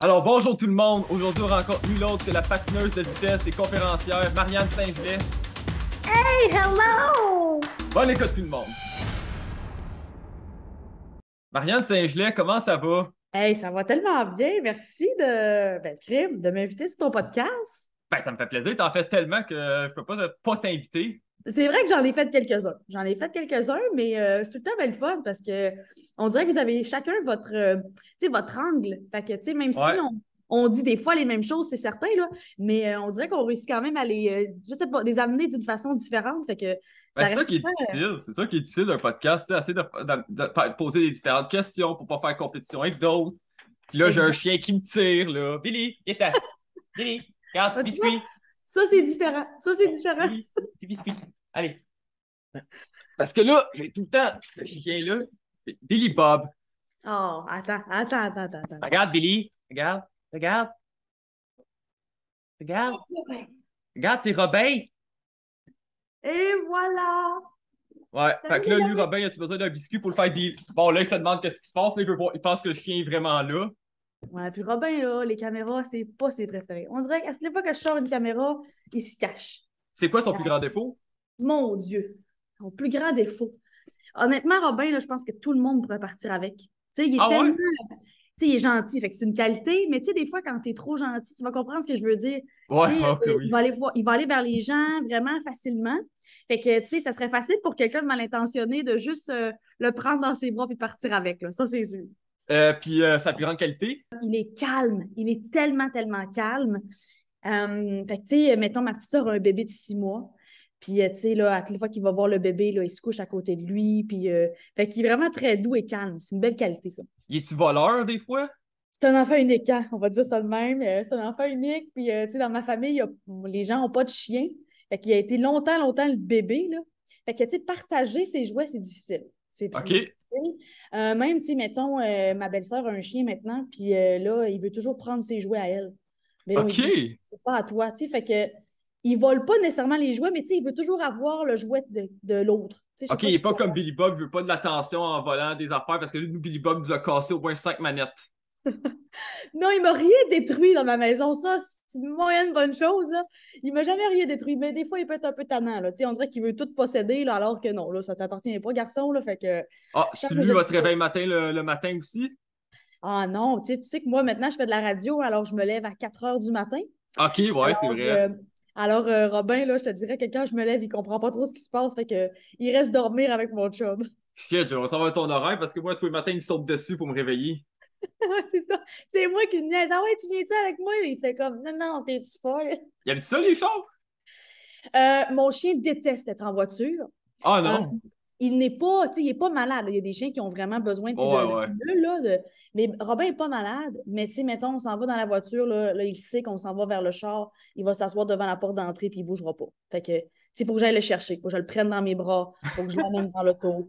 Alors bonjour tout le monde, aujourd'hui on rencontre nul autre que la patineuse de vitesse et conférencière Marianne Saint-Gelais. Hey, hello! Bonne écoute tout le monde. Marianne saint comment ça va? Hey, ça va tellement bien, merci de, ben, crime, de m'inviter sur ton podcast. Ben, ça me fait plaisir, t'en fais tellement que je peux pas, pas t'inviter. C'est vrai que j'en ai fait quelques-uns. J'en ai fait quelques-uns, mais euh, c'est tout le temps belle fun parce que on dirait que vous avez chacun votre, euh, votre angle. Fait même si on, dit des fois les mêmes choses, c'est certain, là, mais euh, on dirait qu'on réussit quand même à les, je sais pas, les amener d'une façon différente. Fait que, ben, c'est ça qui est difficile. C'est ça qui est difficile d'un podcast. C'est assez de, poser des différentes questions pour ne pas faire compétition avec d'autres. Puis là, j'ai un chien qui me tire, là. Billy, est Billy, regarde, ah, biscuit. Ça, c'est différent. Ça, c'est différent. biscuit. Allez. Parce que là, j'ai tout le temps ce chien-là, Billy Bob. Oh, attends, attends, attends, attends. Regarde, Billy. Regarde, regarde. Regarde. Regarde, c'est Robin. Et voilà. Ouais, fait que là, lui, Robin, as-tu besoin d'un biscuit pour le faire des. Bon, là, il se demande qu'est-ce qui se passe. mais il, voir... il pense que le chien est vraiment là. Ouais, puis Robin, là, les caméras, c'est pas ses préférés. On dirait qu'à chaque fois que je sors une caméra, il se cache. C'est quoi son plus grand défaut? Mon Dieu, mon plus grand défaut. Honnêtement, Robin, là, je pense que tout le monde pourrait partir avec. il est ah tellement. il est gentil, fait c'est une qualité, mais des fois, quand tu es trop gentil, tu vas comprendre ce que je veux dire. il, va aller voir, il va aller vers les gens vraiment facilement. Fait que, ça serait facile pour quelqu'un de mal intentionné de juste euh, le prendre dans ses bras puis partir avec, là. Ça, c'est sûr. Euh, puis euh, sa plus grande qualité? Il est calme. Il est tellement, tellement calme. fait tu sais, mettons, ma petite soeur a un bébé de six mois. Puis, euh, tu sais, là, à chaque fois qu'il va voir le bébé, là, il se couche à côté de lui. Puis, euh, fait qu'il est vraiment très doux et calme. C'est une belle qualité, ça. Il est-tu voleur, des fois? C'est un enfant unique, hein? on va dire ça de même. Euh, c'est un enfant unique. Puis, tu sais, dans ma famille, les gens n'ont pas de chien. Fait qu'il a été longtemps, longtemps le bébé, là. Fait que, tu sais, partager ses jouets, c'est difficile. C'est OK. même, tu sais, mettons, ma belle-sœur a un chien maintenant, puis là, il veut toujours prendre ses jouets à elle. Mais là, OK. C'est pas à toi, tu sais. Fait que il vole pas nécessairement les jouets, mais il veut toujours avoir le jouet de, l'autre. OK, il n'est pas, comme Billy Bob, il veut pas de l'attention en volant des affaires parce que lui, Billy Bob nous a cassé au moins cinq manettes. non, il m'a rien détruit dans ma maison. Ça, c'est une moyenne bonne chose. Il Il m'a jamais rien détruit, mais des fois, il peut être un peu tannant. Là. On dirait qu'il veut tout posséder, là, alors que non, là, ça t'appartient pas, garçon. Là, fait que, ah, tu lui matin le, matin aussi? Ah non, tu sais, que moi, maintenant, je fais de la radio, alors je me lève à 4 heures du matin. OK, ouais, c'est vrai. Euh, alors, euh, Robin, là, je te dirais que quand je me lève, il comprend pas trop ce qui se passe. Fait que, il reste dormir avec mon chum. Shit, je vais recevoir ton horaire parce que moi, tous les matins, il saute dessus pour me réveiller. c'est ça. C'est moi qui niaise. Ah ouais, tu viens-tu avec moi? Il fait comme, non, non, t'es-tu folle? Il aime ça, les chums? Euh, mon chien déteste être en voiture. Ah non! Euh, il n'est pas, il pas malade. Il y a des chiens qui ont vraiment besoin de, Mais Robin n'est pas malade, mais mettons, on s'en va dans la voiture, il sait qu'on s'en va vers le char, il va s'asseoir devant la porte d'entrée puis il ne bougera pas. Fait que, il faut que j'aille le chercher, faut que je le prenne dans mes bras, faut que je l'emmène dans l'auto.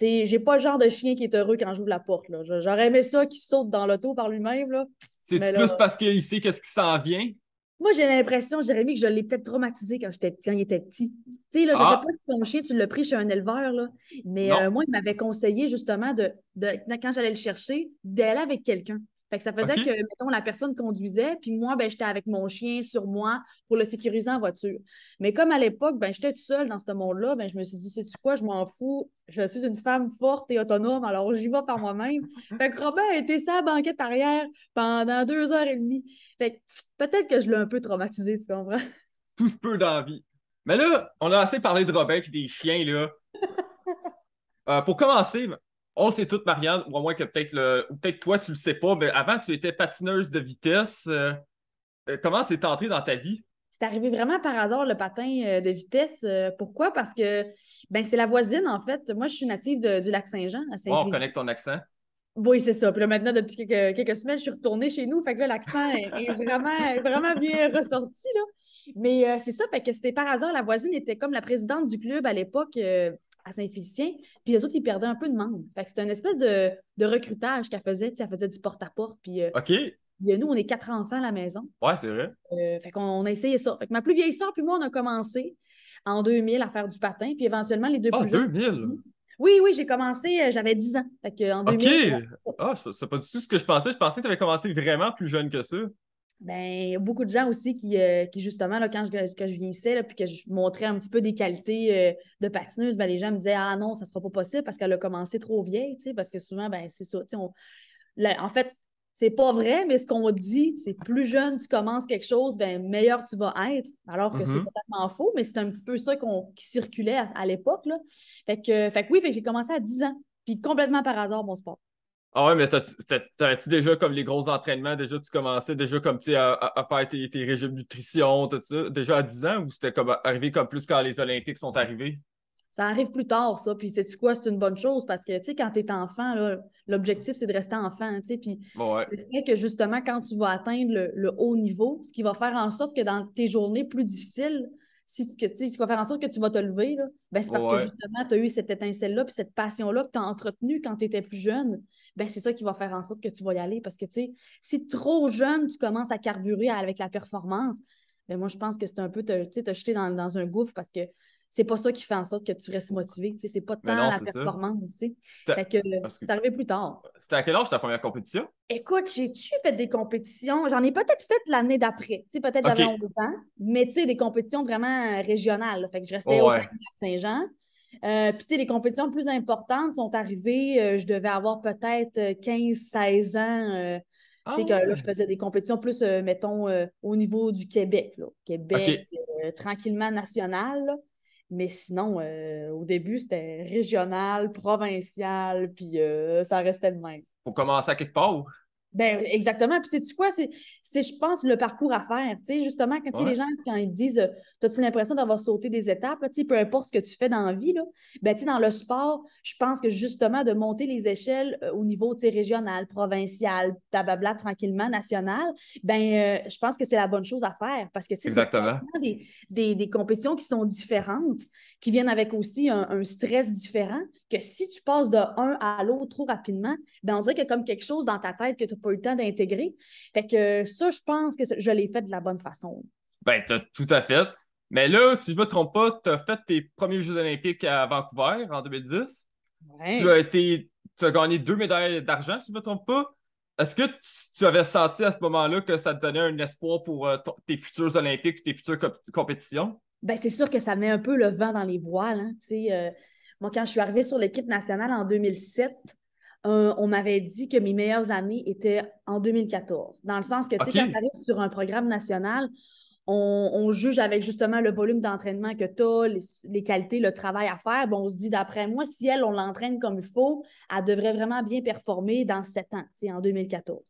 Je j'ai pas le genre de chien qui est heureux quand j'ouvre la porte. J'aurais aimé ça qu'il saute dans l'auto par lui-même. C'est plus parce qu'il sait qu'est-ce qui s'en vient moi, j'ai l'impression, Jérémy, que je l'ai peut-être traumatisé quand, quand il était petit. Tu sais, là, je ne ah! sais pas si ton chien, tu l'as pris chez un éleveur, là, mais euh, moi, il m'avait conseillé justement de, de quand j'allais le chercher, d'aller avec quelqu'un. Fait que ça faisait que, mettons, la personne conduisait, puis moi, ben, j'étais avec mon chien sur moi pour le sécuriser en voiture. Mais comme à l'époque, ben, j'étais toute seule dans ce monde-là, ben, je me suis dit, sais-tu quoi, je m'en fous, je suis une femme forte et autonome, alors j'y vais par moi-même. fait que Robin a été sa banquette arrière pendant deux heures et demie. Fait peut-être que je l'ai un peu traumatisé, tu comprends? Tout peu peu Mais là, on a assez parlé de Robin et des chiens, là. Euh, pour commencer, on sait toutes, Marianne, ou à moins que peut-être le... peut-être toi, tu le sais pas, mais avant, tu étais patineuse de vitesse. Euh, euh, comment c'est entré dans ta vie? C'est arrivé vraiment par hasard le patin euh, de vitesse. Pourquoi? Parce que ben, c'est la voisine, en fait. Moi, je suis native du lac Saint-Jean oh, On reconnaît ton accent. Oui, c'est ça. Puis là, maintenant, depuis quelques, semaines, je suis retournée chez nous. Fait que là, l'accent est, vraiment, bien ressorti. Là. Mais c'est ça, fait que c'était par hasard. La voisine était comme la présidente du club à l'époque à Saint-Félicien, puis les autres, ils perdaient un peu de monde. Fait que c'était une espèce de, de recrutage qu'elle faisait, elle faisait du porte-à-porte, euh, OK. Euh, nous, on est quatre enfants à la maison. Ouais, c'est vrai. Euh, fait qu'on a essayé ça. Fait que ma plus vieille soeur puis moi, on a commencé en 2000 à faire du patin, puis éventuellement, les deux oh, Ah, 2000! oui, oui, j'ai commencé, j'avais 10 ans. que 2000, OK! Ah, c'est pas du tout ce que je pensais. Je pensais que tu avais commencé vraiment plus jeune que ça a ben, beaucoup de gens aussi qui, euh, qui justement, quand, je, quand je vieillissais, là, puis que je montrais un petit peu des qualités euh, de patineuse, ben, les gens me disaient Ah non, ça ne sera pas possible parce qu'elle a commencé trop vieille, parce que souvent, ben, c'est ça. en fait, c'est pas vrai, mais ce qu'on dit, c'est plus jeune tu commences quelque chose, ben, meilleur tu vas être. Alors que c'est mm-hmm. totalement faux, mais c'est un petit peu ça qu'on qui circulait à, l'époque. Fait que, fait oui, j'ai commencé à 10 ans, puis complètement par hasard mon sport. Ah ouais, mais t'avais-tu déjà comme les gros entraînements, déjà tu commençais déjà comme tu à, à, faire tes, régimes nutrition, tout ça, déjà à 10 ans ou c'était comme arrivé comme plus quand les Olympiques sont arrivés? Ça arrive plus tard, ça. Puis, sais-tu quoi? C'est une bonne chose parce que, tu sais, quand tu es enfant, l'objectif, c'est de rester enfant, tu sais. Puis, ouais. que justement, quand tu vas atteindre le, haut niveau, ce qui va faire en sorte que dans tes journées plus difficiles, si tu vas faire en sorte que tu vas te lever, ben, c'est parce que justement, tu as eu cette étincelle-là, puis cette passion-là que tu as entretenue quand tu étais plus jeune, ben c'est ça qui va faire en sorte que tu vas y aller. Parce que si trop jeune, tu commences à carburer avec la performance, ben moi, je pense que c'est un peu te, jeter dans, dans, un gouffre parce que c'est pas ça qui fait en sorte que tu restes motivé. C'est pas tant la performance. C'est arrivé plus tard. C'était à quel âge ta première compétition? Écoute, j'ai-tu fait des compétitions? J'en ai peut-être fait l'année d'après. Peut-être j'avais 11 ans, mais des compétitions vraiment euh, régionales. Fait que je restais au Saint-Jean. Euh, puis, tu sais, les compétitions plus importantes sont arrivées, euh, je devais avoir peut-être 15-16 ans. tu sais, ah que là, je faisais des compétitions plus, mettons, au niveau du Québec. Là. Québec, tranquillement national. Mais sinon, euh, au début, c'était régional, provincial, puis euh, ça restait le même. Faut commencer à quelque part ben, exactement. Puis, sais-tu quoi? C'est, je pense, le parcours à faire. Tu justement, quand les gens, quand ils disent euh, t'as As-tu l'impression d'avoir sauté des étapes? peu importe ce que tu fais dans la vie, ben, dans le sport, je pense que justement, de monter les échelles euh, au niveau régional, provincial, tababla, tranquillement, national, ben, euh, je pense que c'est la bonne chose à faire parce que c'est des, des, des, compétitions qui sont différentes, qui viennent avec aussi un stress différent que si tu passes de un à l'autre trop rapidement, ben on dirait qu'il y a comme quelque chose dans ta tête que tu n'as pas eu le temps d'intégrer. Fait que ça, je pense que je l'ai fait de la bonne façon. Ben, as tout à fait. Mais là, si je ne me trompe pas, tu as fait tes premiers Jeux olympiques à Vancouver en 2010. Tu as été. gagné deux médailles d'argent, si je ne me trompe pas. Est-ce que tu, avais senti à ce moment-là que ça te donnait un espoir pour euh, tes futurs Olympiques tes futures compétitions? Ben, c'est sûr que ça met un peu le vent dans les voiles. Hein, euh, moi, quand je suis arrivée sur l'équipe nationale en 2007, euh, on m'avait dit que mes meilleures années étaient en 2014. Dans le sens que, tu sais, quand tu arrives sur un programme national, on, juge avec justement le volume d'entraînement que tu as, les, qualités, le travail à faire. Bon, on se dit, d'après moi, si elle, on l'entraîne comme il faut, elle devrait vraiment bien performer dans sept ans, en 2014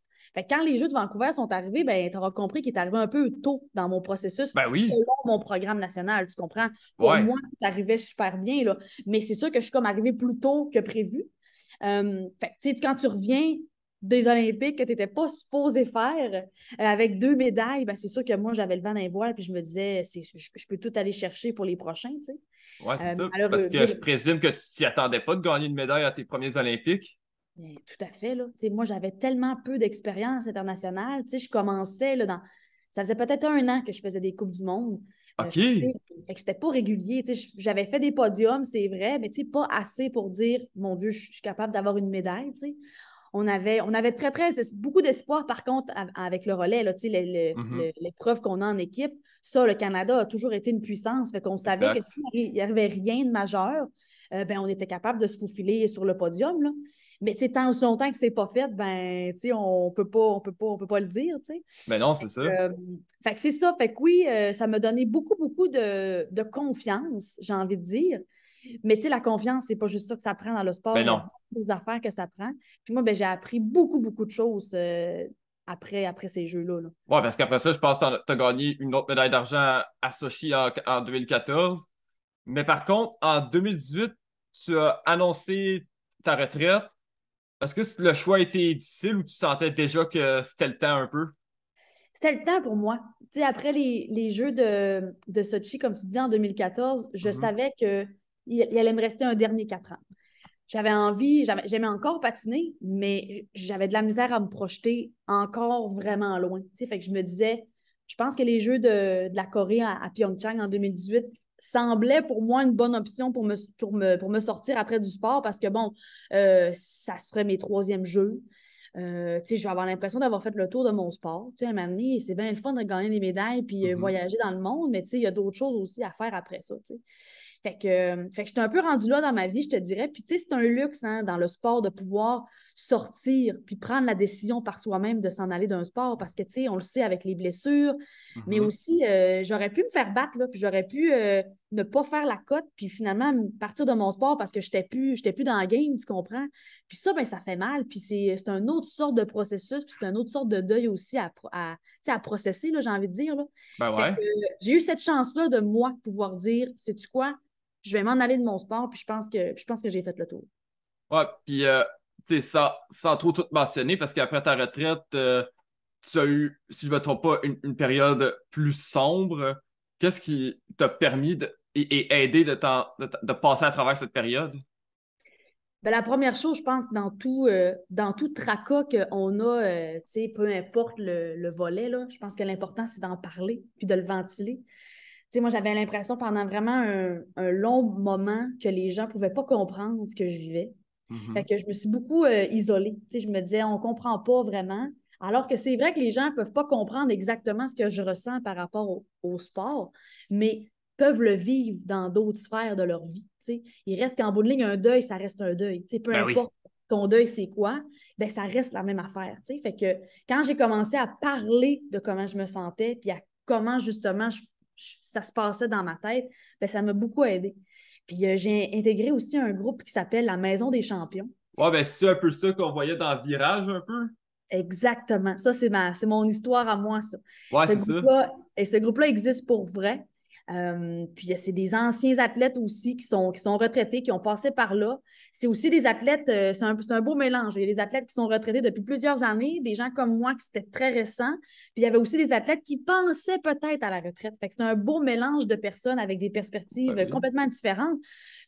quand les Jeux de Vancouver sont arrivés, ben, tu auras compris qu'il est arrivé un peu tôt dans mon processus ben selon mon programme national, tu comprends? Pour moi, ça arrivait super bien, là. Mais c'est sûr que je suis comme arrivée plus tôt que prévu. Euh, quand tu reviens des Olympiques que tu n'étais pas supposé faire euh, avec deux médailles, ben, c'est sûr que moi, j'avais le vent d'un voile puis je me disais, je, je, peux tout aller chercher pour les prochains. Oui, c'est euh, ça. Parce que je présume que tu t'y attendais pas de gagner une médaille à tes premiers Olympiques. Ben, tout à fait, là. moi, j'avais tellement peu d'expérience internationale. je commençais là, dans. Ça faisait peut-être un an que je faisais des Coupes du Monde. Euh, OK. Euh, que c'était pas régulier. J'avais fait des podiums, c'est vrai, mais pas assez pour dire Mon Dieu, je suis capable d'avoir une médaille. On avait, on avait très, très beaucoup d'espoir, par contre, avec le relais, mm-hmm. l'épreuve qu'on a en équipe. Ça, le Canada a toujours été une puissance. Fait qu'on savait que s'il n'y avait rien de majeur, euh, ben, on était capable de se faufiler sur le podium. Là. Mais tant aussi longtemps que ce n'est pas fait, ben, on ne peut, peut pas le dire. Mais ben non, c'est ça. Euh, fait que c'est ça. Fait que oui, euh, ça m'a donné beaucoup, beaucoup de, confiance, j'ai envie de dire. Mais la confiance, c'est pas juste ça que ça prend dans le sport. mais ben non. affaires que ça prend. Puis moi, j'ai appris beaucoup, beaucoup de choses après, après ces Jeux-là. Oui, parce qu'après ça, je pense que tu as gagné une autre médaille d'argent à Sochi en, 2014. Mais par contre, en 2018, tu as annoncé ta retraite. Est-ce que le choix était difficile ou tu sentais déjà que c'était le temps un peu? C'était le temps pour moi. après les, Jeux de, de, Sochi, comme tu dis, en 2014, je mm-hmm. savais que allait me rester un dernier quatre ans. J'avais envie, j'aimais encore patiner, mais j'avais de la misère à me projeter encore vraiment loin. Fait que je me disais, je pense que les Jeux de, la Corée à, à, Pyeongchang en 2018 semblait pour moi une bonne option pour me, pour pour me sortir après du sport parce que, bon, euh, ça serait mes troisièmes jeux. Euh, je vais avoir l'impression d'avoir fait le tour de mon sport. Tu sais, m'amener c'est bien le fun de gagner des médailles puis euh, mm-hmm. voyager dans le monde, mais il y a d'autres choses aussi à faire après ça. sais. Fait que, euh, fait j'étais un peu rendue là dans ma vie, je te dirais. Puis, tu sais, c'est un luxe hein, dans le sport de pouvoir sortir puis prendre la décision par soi-même de s'en aller d'un sport parce que, tu sais, on le sait avec les blessures, mais mm-hmm. aussi, euh, j'aurais pu me faire battre, là, puis j'aurais pu euh, ne pas faire la cote, puis finalement partir de mon sport parce que je n'étais plus, plus dans le game, tu comprends? Puis ça, ben, ça fait mal, puis c'est une autre sorte de processus, puis c'est une autre sorte de deuil aussi à, à, à processer, j'ai envie de dire. Ben J'ai eu cette chance-là de moi pouvoir dire, sais-tu quoi? Je vais m'en aller de mon sport, puis je pense que, que j'ai fait le tour. Ouais, puis euh, sans, sans trop tout mentionner, parce qu'après ta retraite, euh, tu as eu, si je ne me trompe pas, une, période plus sombre. Qu'est-ce qui t'a permis et, aidé de, passer à travers cette période? Ben, la première chose, je pense, dans tout, euh, dans tout tracas qu'on a, euh, peu importe le, volet, là, je pense que l'important, c'est d'en parler puis de le ventiler. moi, j'avais l'impression pendant vraiment un, un, long moment que les gens ne pouvaient pas comprendre ce que je vivais. Mm-hmm. que je me suis beaucoup euh, isolée. je me disais, on ne comprend pas vraiment. Alors que c'est vrai que les gens ne peuvent pas comprendre exactement ce que je ressens par rapport au, sport, mais peuvent le vivre dans d'autres sphères de leur vie. Il reste qu'en bout de ligne, un deuil, ça reste un deuil. peu ben importe ton deuil, c'est quoi, ben, ça reste la même affaire. Fait que quand j'ai commencé à parler de comment je me sentais, puis à comment justement ça se passait dans ma tête, ben, ça m'a beaucoup aidée. Puis euh, j'ai intégré aussi un groupe qui s'appelle la Maison des Champions. Ouais, ben c'est un peu ça qu'on voyait dans Virage un peu. Exactement. Ça, c'est, mon histoire à moi, ça. Ouais, c'est ça. Et ce groupe-là existe pour vrai. Euh, puis c'est des anciens athlètes aussi qui sont, qui sont retraités, qui ont passé par là. C'est aussi des athlètes, euh, c'est un, un, beau mélange. Il y a des athlètes qui sont retraités depuis plusieurs années, des gens comme moi qui c'était très récent. Puis il y avait aussi des athlètes qui pensaient peut-être à la retraite. Fait que c'est un beau mélange de personnes avec des perspectives complètement différentes.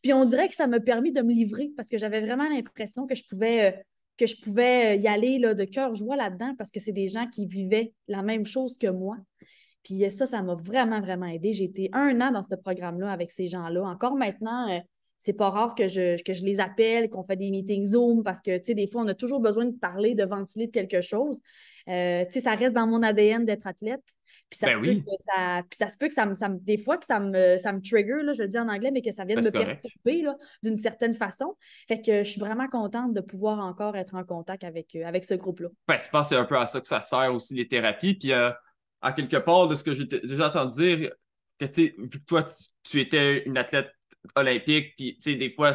Puis on dirait que ça m'a permis de me livrer parce que j'avais vraiment l'impression que je pouvais. Euh, que je pouvais y aller là, de cœur joie là-dedans parce que c'est des gens qui vivaient la même chose que moi. Puis euh, ça, ça m'a vraiment, vraiment aidé. J'ai été un an dans ce programme-là avec ces gens-là. Encore maintenant, euh, c'est pas rare que je, les appelle, qu'on fait des meetings Zoom parce que, tu sais, des fois, on a toujours besoin de parler, de ventiler de quelque chose. Euh, tu sais, ça reste dans mon ADN d'être athlète. Ben puis ça, se peut que ça, me, des fois, que ça me, ça me trigger, je le dis en anglais, mais que ça vienne de ben, me perturber d'une certaine façon. Fait que je suis vraiment contente de pouvoir encore être en contact avec, avec ce groupe-là. Ben, je pense que c'est un peu à ça que ça sert aussi les thérapies. Puis à quelque part de ce que j'ai déjà entendu dire, que vu que toi, tu, étais une athlète olympique, puis des fois,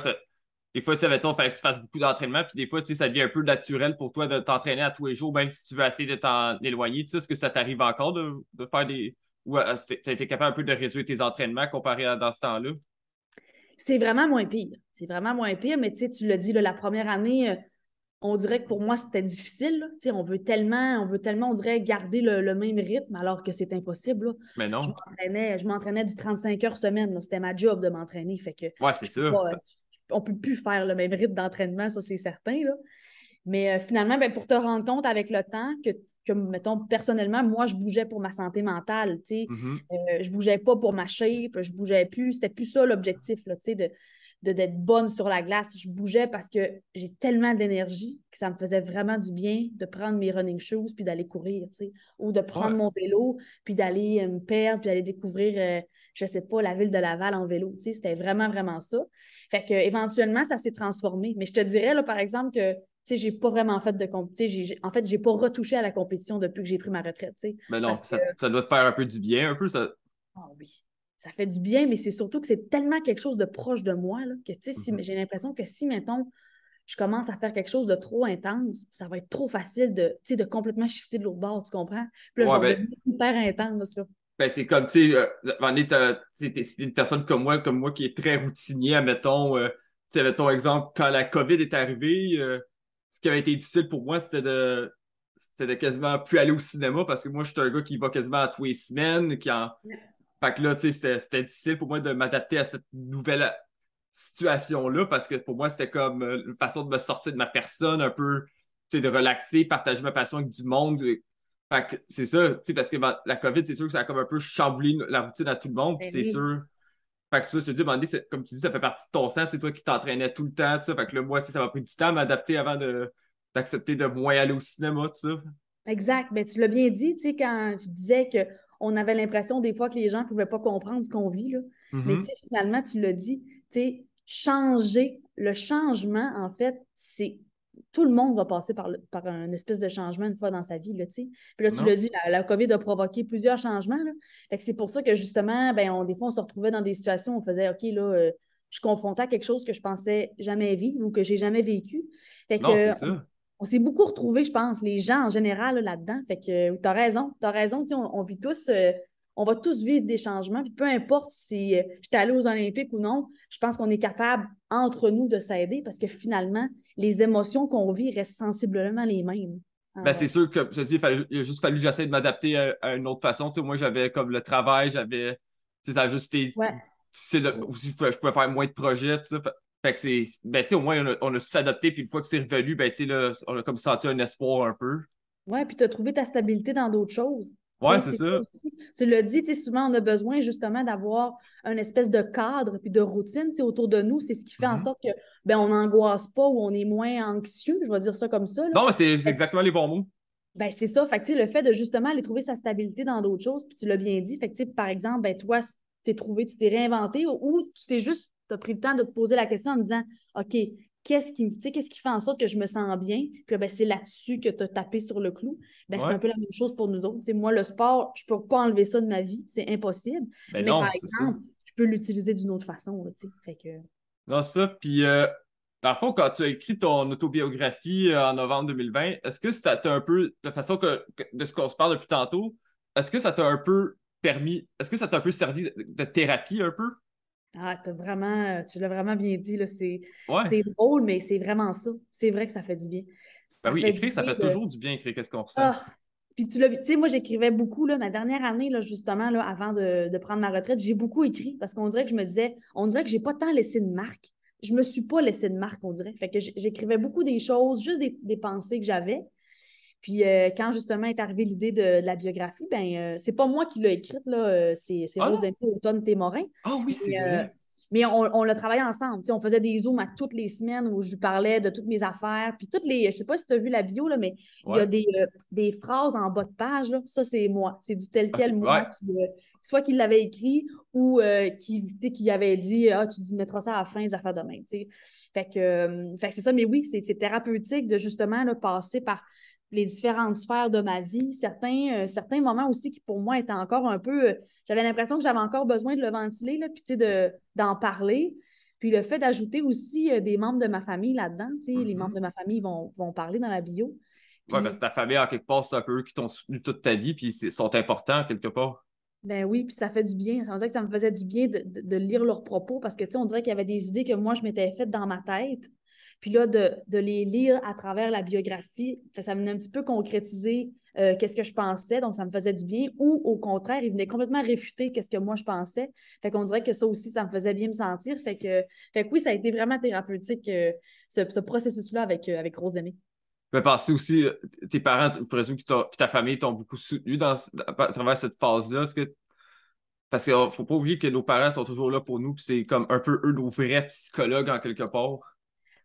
des fois, tu savais ton il fallait que tu fasses beaucoup d'entraînement, puis des fois, tu ça devient un peu naturel pour toi de t'entraîner à tous les jours, même si tu veux essayer de t'en éloigner. Tu est-ce que ça t'arrive encore de, faire des. Ou euh, tu as été capable un peu de réduire tes entraînements comparé à dans ce temps-là? C'est vraiment moins pire. C'est vraiment moins pire, mais tu sais, tu l'as dit, la première année, euh, on dirait que pour moi, c'était difficile. On veut tellement, on veut tellement, on dirait garder le, même rythme alors que c'est impossible. Mais non. Je m'entraînais du 35 heures semaine. C'était ma job de m'entraîner. Fait que. Ouais, c'est ça, euh, On peut plus faire le même rythme d'entraînement, ça c'est certain. Là. Mais euh, finalement, ben, pour te rendre compte avec le temps que, mettons, personnellement, moi, je bougeais pour ma santé mentale. Mm-hmm. Euh, je ne bougeais pas pour ma shape, je bougeais plus. C'était plus ça l'objectif de, d'être bonne sur la glace. Je bougeais parce que j'ai tellement d'énergie que ça me faisait vraiment du bien de prendre mes running shoes puis d'aller courir, tu sais, ou de prendre mon vélo puis d'aller euh, me perdre puis d'aller découvrir, euh, je sais pas, la ville de Laval en vélo, tu sais, c'était vraiment, vraiment ça. Fait que éventuellement, ça s'est transformé. Mais je te dirais, là, par exemple, que tu sais, j'ai pas vraiment fait de compétition. En fait, j'ai pas retouché à la compétition depuis que j'ai pris ma retraite, tu sais. Mais non, ça, doit te faire un peu du bien, un peu, ça. Ah oui ça fait du bien, mais c'est surtout que c'est tellement quelque chose de proche de moi là, que mhm. j'ai l'impression que si, mettons, je commence à faire quelque chose de trop intense, ça va être trop facile de, de complètement shifter de l'autre bord, tu comprends? Puis là, ouais, ben, hyper intense. Ben, c'est comme, tu sais, c'est euh, une personne comme moi, comme moi qui est très routinier, admettons, euh, tu sais, ton exemple, quand la COVID est arrivée, euh, ce qui avait été difficile pour moi, c'était de c'était quasiment plus aller au cinéma parce que moi, je suis un gars qui va quasiment à tous les semaines, qui en, fait que là, tu sais, c'était difficile pour moi de m'adapter à cette nouvelle euh, situation-là parce que pour moi, c'était comme euh, une façon de me sortir de ma personne un peu, tu sais, de relaxer, partager ma passion avec du monde. Fait que c'est ça, tu sais, parce que ben, la COVID, c'est sûr que ça a comme un peu chamboulé la routine à tout le monde, ben c'est sûr. Fait que ça, je te dis, comme tu dis, ça fait partie de ton sang, tu toi qui t'entraînais tout le temps, tu sais. Fait que là, moi, tu sais, ça m'a pris du temps à m'adapter avant d'accepter de, de moins aller au cinéma, tu sais. Exact. Mais ben, tu l'as bien dit, tu sais, quand je disais que on avait l'impression des fois que les gens ne pouvaient pas comprendre ce qu'on vit. Là. Mm-hmm. Mais finalement, tu l'as dit, changer, le changement, en fait, c'est tout le monde va passer par, par une espèce de changement une fois dans sa vie. Là, Puis là, tu l'as dit, la, COVID a provoqué plusieurs changements. c'est pour ça que justement, ben, des fois, on se retrouvait dans des situations où on faisait OK, là, euh, je confrontais à quelque chose que je pensais jamais vivre ou que j'ai jamais vécu. Fait que, ça on s'est beaucoup retrouvés, je pense, les gens en général là-dedans. fait que tu as raison, tu as raison, on, vit tous, euh, on va tous vivre des changements. Puis peu importe si euh, j'étais je allée aux Olympiques ou non, je pense qu'on est capable entre nous de s'aider parce que finalement, les émotions qu'on vit restent sensiblement les mêmes. Ben, c'est euh, sûr que je dis, il, a juste fallu que j'essaie de m'adapter à, une autre façon. sais moi, j'avais comme le travail, j'avais. Ça a juste aussi, je pouvais, faire moins de projets. Fait que c'est. Ben, tu au moins, on a, on s'adapter, puis une fois que c'est revenu, ben, tu sais, on a comme senti un espoir un peu. Ouais, puis tu as trouvé ta stabilité dans d'autres choses. Oui, c'est ça. Tu l'as dit, souvent, on a besoin justement d'avoir un espèce de cadre puis de routine autour de nous. C'est ce qui fait en mm-hmm. sorte que ben, on n'angoisse pas ou on est moins anxieux, je vais dire ça comme ça. Non, c'est exactement les bons mots. Ben, c'est ça. Fait que, le fait de justement aller trouver sa stabilité dans d'autres choses, puis tu l'as bien dit. Fait que, par exemple, ben, toi, t'es trouvé, tu t'es réinventé ou tu t'es juste tu as pris le temps de te poser la question en disant OK, qu'est-ce qui, qu'est-ce qui fait en sorte que je me sens bien? Puis ben, c'est là-dessus que tu as tapé sur le clou. Ben, C'est un peu la même chose pour nous autres. moi, le sport, je ne peux pas enlever ça de ma vie, c'est impossible. Ben mais par exemple, je peux l'utiliser d'une autre façon. Là, fait Non, ça, puis parfois, euh, quand tu as écrit ton autobiographie euh, en novembre 2020, est-ce que ça t'a un peu, de façon que, de ce qu'on se parle depuis tantôt, est-ce que ça t'a un peu permis, est-ce que ça t'a un peu servi de thérapie un peu? Ah, vraiment, tu l'as vraiment bien dit, là. C'est, drôle, mais c'est vraiment ça. C'est vrai que ça fait du bien. Ben oui, écrire, ça fait toujours du bien écrire qu'est-ce qu'on ressent. Ah! Puis tu l'as tu sais, moi, j'écrivais beaucoup, ma dernière année, là, justement, là, avant de, prendre ma retraite, j'ai beaucoup écrit parce qu'on dirait que je me disais, on dirait que j'ai pas tant laissé de marque. Je me suis pas laissé de marque, on dirait. Fait que j'écrivais beaucoup des choses, juste des, des pensées que j'avais. Puis euh, quand justement est arrivée l'idée de, la biographie, ben euh, c'est pas moi qui l'ai écrite, là, euh, c'est, c'est ah Autonne témorin Ah oui, c'est Mais on, on l'a travaillé ensemble. sais, on faisait des zooms à toutes les semaines où je lui parlais de toutes mes affaires. Puis toutes les. Je sais pas si tu as vu la bio, là, mais il y a des, phrases en bas de page. Là. Ça, c'est moi. C'est du tel quel moi soit qu'il l'avait écrit ou qui, avait dit Ah, tu dis mettras ça à la fin des affaires de même. Fait que, fait c'est ça, mais oui, c'est, thérapeutique de justement le passer par les différentes sphères de ma vie, certains, euh, certains moments aussi qui pour moi étaient encore un peu. Euh, j'avais l'impression que j'avais encore besoin de le ventiler, là, puis de, d'en parler. Puis le fait d'ajouter aussi euh, des membres de ma famille là-dedans, tu sais, les mm-hmm. membres de ma famille vont, parler dans la bio. Oui, parce que ta famille, en quelque part, c'est un peu eux qui t'ont soutenu toute ta vie, puis ils sont importants, quelque part. Ben oui, puis ça fait du bien. Ça me que ça me faisait du bien de, lire leurs propos parce que, tu sais, on dirait qu'il y avait des idées que moi, je m'étais faites dans ma tête puis là, de, les lire à travers la biographie, ça venait un petit peu concrétiser euh, qu'est-ce que je pensais, donc ça me faisait du bien, ou au contraire, il venait complètement réfuter qu'est-ce que moi je pensais. Fait qu'on dirait que ça aussi, ça me faisait bien me sentir. Fait que, oui, ça a été vraiment thérapeutique, euh, ce, processus-là avec, euh, avec Rosemée. mais aussi, tes parents, je présume que ta famille t'ont beaucoup soutenu dans, à travers cette phase-là. que parce qu'il ne faut pas oublier que nos parents sont toujours là pour nous, puis c'est comme un peu eux nos vrais psychologues en quelque part.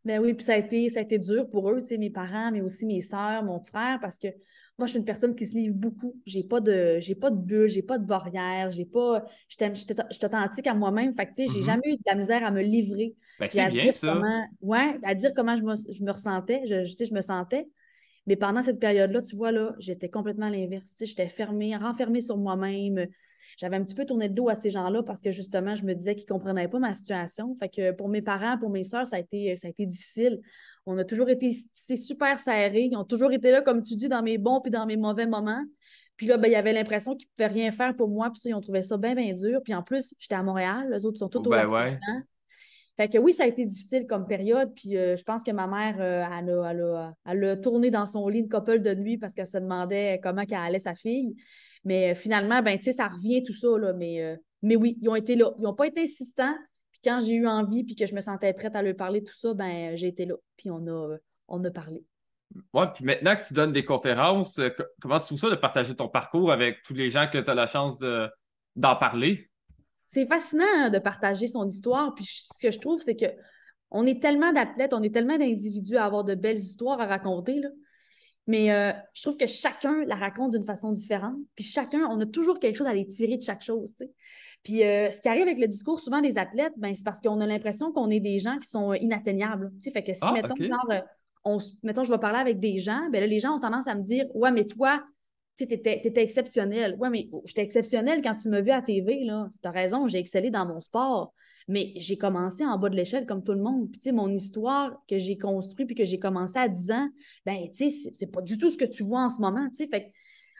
Ben oui, puis ça a été, ça a été dur pour eux, tu mes parents, mais aussi mes sœurs, mon frère, parce que moi, je suis une personne qui se livre beaucoup. J'ai pas de, j'ai pas de bulle, j'ai pas de barrière, j'ai pas, je suis authentique à moi-même. Fait j'ai mm-hmm. jamais eu de la misère à me livrer. Ben, c'est bien, ça. Comment, à dire comment je me, ressentais, je, me sentais. Mais pendant cette période-là, tu vois, là, j'étais complètement l'inverse. J'étais fermée, renfermée sur moi-même j'avais un petit peu tourné le dos à ces gens-là parce que justement, je me disais qu'ils ne comprenaient pas ma situation. Fait que pour mes parents, pour mes sœurs, ça a été, euh, ça a été difficile. On a toujours été, c'est super serrés. Ils ont toujours été là, comme tu dis, dans mes bons puis dans mes mauvais moments. Puis là, ben, il y avait l'impression qu'ils ne pouvaient rien faire pour moi. Puis ils ont trouvé ça bien, bien dur. Puis en plus, j'étais à Montréal. Les autres sont tous ben au fait que oui, ça a été difficile comme période. Puis euh, je pense que ma mère, euh, elle, a, elle, tourné dans son lit une couple de nuits parce qu'elle se demandait comment qu'elle allait sa fille. Mais euh, finalement, ben, tu sais, ça revient tout ça. Là, mais, mais oui, ils ont été là. Ils n'ont pas été insistants. Puis quand j'ai eu envie puis que je me sentais prête à leur parler, tout ça, ben, j'ai été là. Puis on a, on a parlé. Ouais, puis maintenant que tu donnes des conférences, comment tu trouves ça de partager ton parcours avec tous les gens que tu as la chance d'en parler? c'est fascinant de partager son histoire. Puis ce que je trouve, c'est que on est tellement d'athlètes, on est tellement d'individus à avoir de belles histoires à raconter. Là. Mais euh, je trouve que chacun la raconte d'une façon différente. Puis chacun, on a toujours quelque chose à les tirer de chaque chose. Puis euh, ce qui arrive avec le discours souvent des athlètes, ben, c'est parce qu'on a l'impression qu'on est des gens qui sont euh, inatteignables. sais, Fait que si, ah, mettons, genre, on, mettons, je vais parler avec des gens, ben les gens ont tendance à me dire Ouais, mais toi, tu étais, étais, exceptionnel. Oui, mais oh, j'étais exceptionnel quand tu m'as vu à TV, là. as raison, j'ai excellé dans mon sport. Mais j'ai commencé en bas de l'échelle comme tout le monde. Puis, tu sais, mon histoire que j'ai construite puis que j'ai commencé à 10 ans, ben, tu sais, c'est pas du tout ce que tu vois en ce moment, tu sais. Fait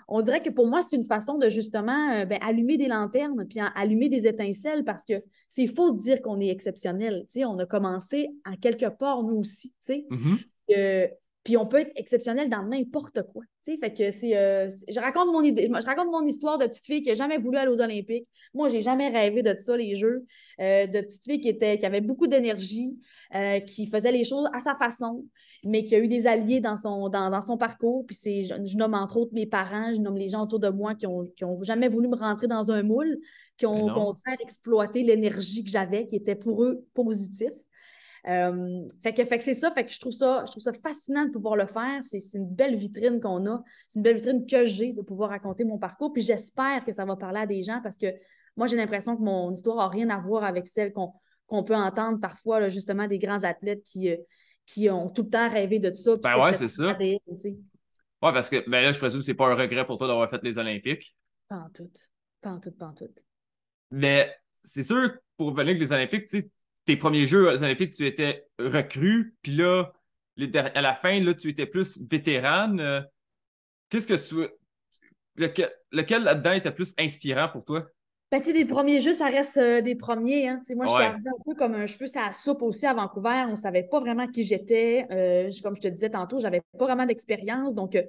on dirait que pour moi, c'est une façon de justement euh, ben, allumer des lanternes puis allumer des étincelles parce que c'est faux de dire qu'on est exceptionnel. Tu sais, on a commencé à quelque part, nous aussi, tu sais. Mm-hmm. Puis on peut être exceptionnel dans n'importe quoi. sais. Fait que c'est. Euh, je raconte mon histoire de petite fille qui n'a jamais voulu aller aux Olympiques. Moi, j'ai jamais rêvé de ça, les Jeux. Euh, de petite fille qui était, qui avait beaucoup d'énergie, euh, qui faisait les choses à sa façon, mais qui a eu des alliés dans son, parcours. Puis c'est, je, nomme entre autres mes parents, je nomme les gens autour de moi qui n'ont ont jamais voulu me rentrer dans un moule, qui ont au contraire exploité l'énergie que j'avais, qui était pour eux positif. Euh, fait que, fait c'est ça, fait que je trouve ça, je trouve ça fascinant de pouvoir le faire. C'est une belle vitrine qu'on a, c'est une belle vitrine que j'ai de pouvoir raconter mon parcours. Puis j'espère que ça va parler à des gens parce que moi, j'ai l'impression que mon histoire n'a rien à voir avec celle qu'on peut entendre parfois, justement, des grands athlètes qui, euh, qui ont tout le temps rêvé de ça. Ben ouais, c'est ça. ouais parce que ben là, je présume que c'est pas un regret pour toi d'avoir fait les Olympiques. Pas en tout. Pas en tout, pas en tout. Mais c'est sûr, pour venir avec les Olympiques, tu sais tes premiers Jeux olympiques, tu étais recrue, puis là, à la fin, là, tu étais plus vétérane. Euh, qu'est-ce que Lequel, là-dedans était plus inspirant pour toi? Bien, tu sais, des premiers jeux, ça reste euh, des premiers. Hein. sais moi, je suis arrivée un peu comme un cheveu à la soupe aussi à Vancouver. On ne savait pas vraiment qui j'étais. Euh, comme je te disais tantôt, j'avais pas vraiment d'expérience. Donc, tu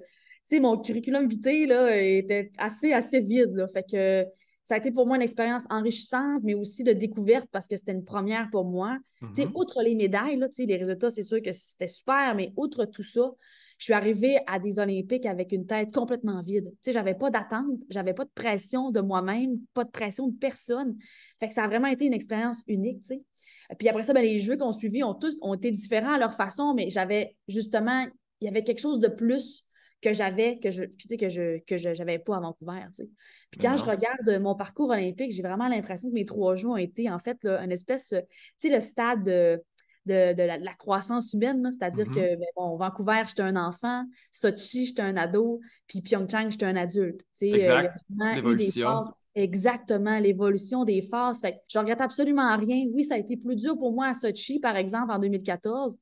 sais, mon curriculum vitae là, était assez, assez vide. Là. Fait que ça a été pour moi une expérience enrichissante, mais aussi de découverte parce que c'était une première pour moi. Mm-hmm. Outre les médailles, là, les résultats, c'est sûr que c'était super, mais outre tout ça, je suis arrivée à des Olympiques avec une tête complètement vide. Je n'avais pas d'attente, j'avais pas de pression de moi-même, pas de pression de personne. Fait que ça a vraiment été une expérience unique. Puis après ça, ben, les jeux qu'on suivit ont tous ont été différents à leur façon, mais j'avais justement, il y avait quelque chose de plus que j'avais, que je sais que je que j'avais pas à Vancouver. Puis quand ben je regarde mon parcours olympique, j'ai vraiment l'impression que mes trois jours ont été en fait là, une espèce, tu sais, le stade de, la, croissance humaine, c'est-à-dire que mm-hmm. ben, bon, Vancouver, j'étais un enfant, Sochi, j'étais un ado, puis Pyeongchang, j'étais un adulte. Euh, exact. l'évolution. Exactement, l'évolution des forces Fait je regrette absolument rien. Oui, ça a été plus dur pour moi à Sochi, par exemple, en 2014,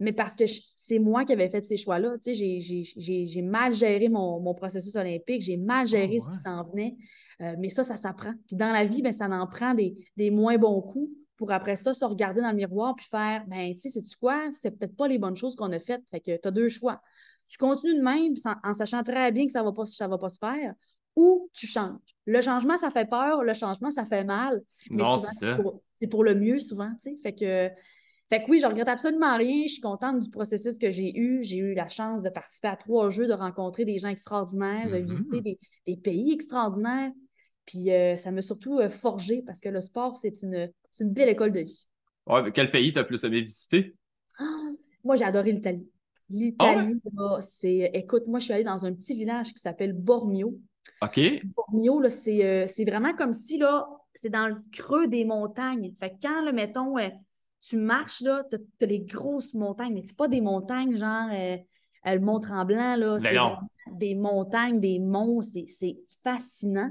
mais parce que c'est moi qui avais fait ces choix-là. Tu sais, j'ai mal géré mon, processus olympique, j'ai mal ah géré ce qui s'en venait. Euh, mais ça, ça s'apprend. Puis dans la vie, ben, ça en prend des, moins bons coups pour après ça se regarder dans le miroir puis faire ben tu sais c'est tu quoi c'est peut-être pas les bonnes choses qu'on a faites fait que tu as deux choix tu continues de même en sachant très bien que ça va pas va pas se faire ou tu changes le changement ça fait peur le changement ça fait mal mais c'est pour, pour, le mieux souvent tu sais fait que fait que oui, je regrette absolument rien. Je suis contente du processus que j'ai eu. J'ai eu la chance de participer à trois jeux, de rencontrer des gens extraordinaires, de mm-hmm. visiter des, pays extraordinaires. Puis euh, ça m'a surtout euh, forgé parce que le sport, c'est une, belle école de vie. Ouais, quel pays t'as plus aimé visiter? moi, j'ai adoré l'Italie. Ah L'Italie, c'est. Euh, écoute, moi, je suis allée dans un petit village qui s'appelle Bormio. OK. Bormio, c'est vraiment comme si, là, c'est dans le creux des montagnes. Fait que quand, le mettons, tu marches, là, tu as, les grosses montagnes, mais c'est pas des montagnes genre elles euh, euh, le Mont-Tremblant, là. Ben c'est des montagnes, des monts, c'est fascinant.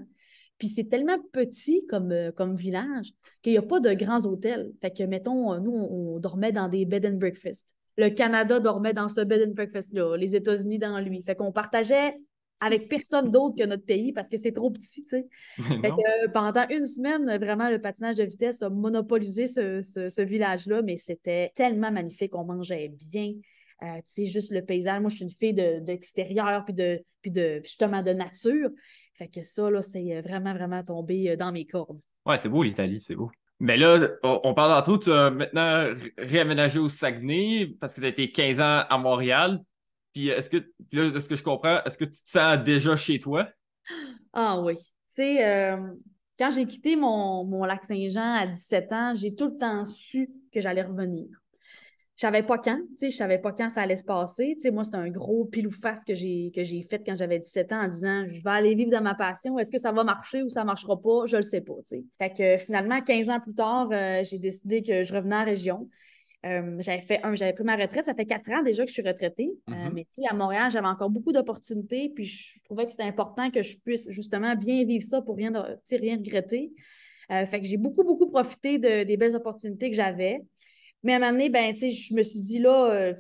Puis c'est tellement petit comme, euh, comme village qu'il n'y a pas de grands hôtels. Fait que, mettons, nous, on, on, dormait dans des bed and breakfast. Le Canada dormait dans ce bed and breakfast-là, les États-Unis dans lui. Fait qu'on partageait avec personne d'autre que notre pays parce que c'est trop petit, tu sais. Euh, pendant une semaine, vraiment, le patinage de vitesse a monopolisé ce, village-là, mais c'était tellement magnifique. On mangeait bien. Euh, tu sais, juste le paysage. Moi, je suis une fille d'extérieur, de, puis de, de, justement de nature. Fait que ça, là, c'est euh, vraiment, vraiment tombé dans mes cordes. Ouais, c'est beau l'Italie, c'est beau. Mais là, on parle entre autres, tu as maintenant réaménagé au Saguenay parce que tu as été 15 ans à Montréal. Puis euh, est-ce que, là, ce que je comprends, est-ce que tu te sens déjà chez toi? Ah oui. Tu euh, quand j'ai quitté mon, mon lac Saint-Jean à 17 ans, j'ai tout le temps su que j'allais revenir. Je savais pas quand, tu sais, savais pas quand ça allait se passer. moi, c'est un gros pile ou face que j'ai, que j'ai fait quand j'avais 17 ans en disant je vais aller vivre dans ma passion, est-ce que ça va marcher ou ça marchera pas, je le sais pas, Fait que finalement, 15 ans plus tard, euh, j'ai décidé que je revenais en région. Euh, j'avais fait j'avais pris ma retraite. Ça fait quatre ans déjà que je suis retraitée. Euh, mhm. mais à Montréal, j'avais encore beaucoup d'opportunités. Puis je trouvais que c'était important que je puisse justement bien vivre ça pour rien, rien regretter. Euh, fait que j'ai beaucoup, beaucoup profité de, des belles opportunités que j'avais. Mais à un moment donné, ben, je me suis dit là,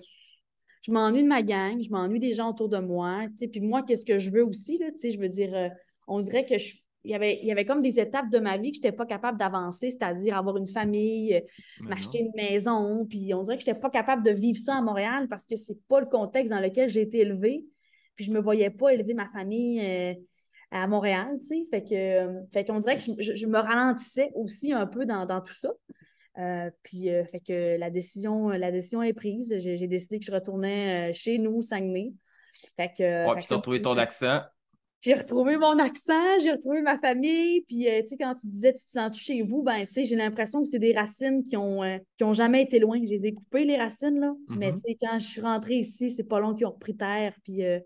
je m'ennuie de ma gang, je m'ennuie des gens autour de moi. puis moi, qu'est-ce que je veux aussi, là? je veux dire, on dirait que je suis il y avait, comme des étapes de ma vie que je n'étais pas capable d'avancer, c'est-à-dire avoir une famille, euh, ben m'acheter une maison. Puis on dirait que je n'étais pas capable de vivre ça à Montréal parce que ce n'est pas le contexte dans lequel j'ai été élevée. Puis je me voyais pas élever ma famille euh, à Montréal, tu Fait que, euh, fait qu'on dirait que je, me ralentissais aussi un peu dans, tout ça. puis fait que la décision, la décision est prise. J'ai, décidé que je retournais chez nous, Saguenay. Fait que. Ouais, fait retrouvé ton accent j'ai retrouvé mon accent, j'ai retrouvé ma famille. Puis, euh, tu sais, quand tu disais tu te sens chez vous, ben, tu sais, j'ai l'impression que c'est des racines qui ont, euh, qui ont jamais été loin. Je les ai coupées, les racines, là. Mm-hmm. Mais, tu sais, quand je suis rentrée ici, c'est pas long qu'ils ont repris terre. Puis, euh,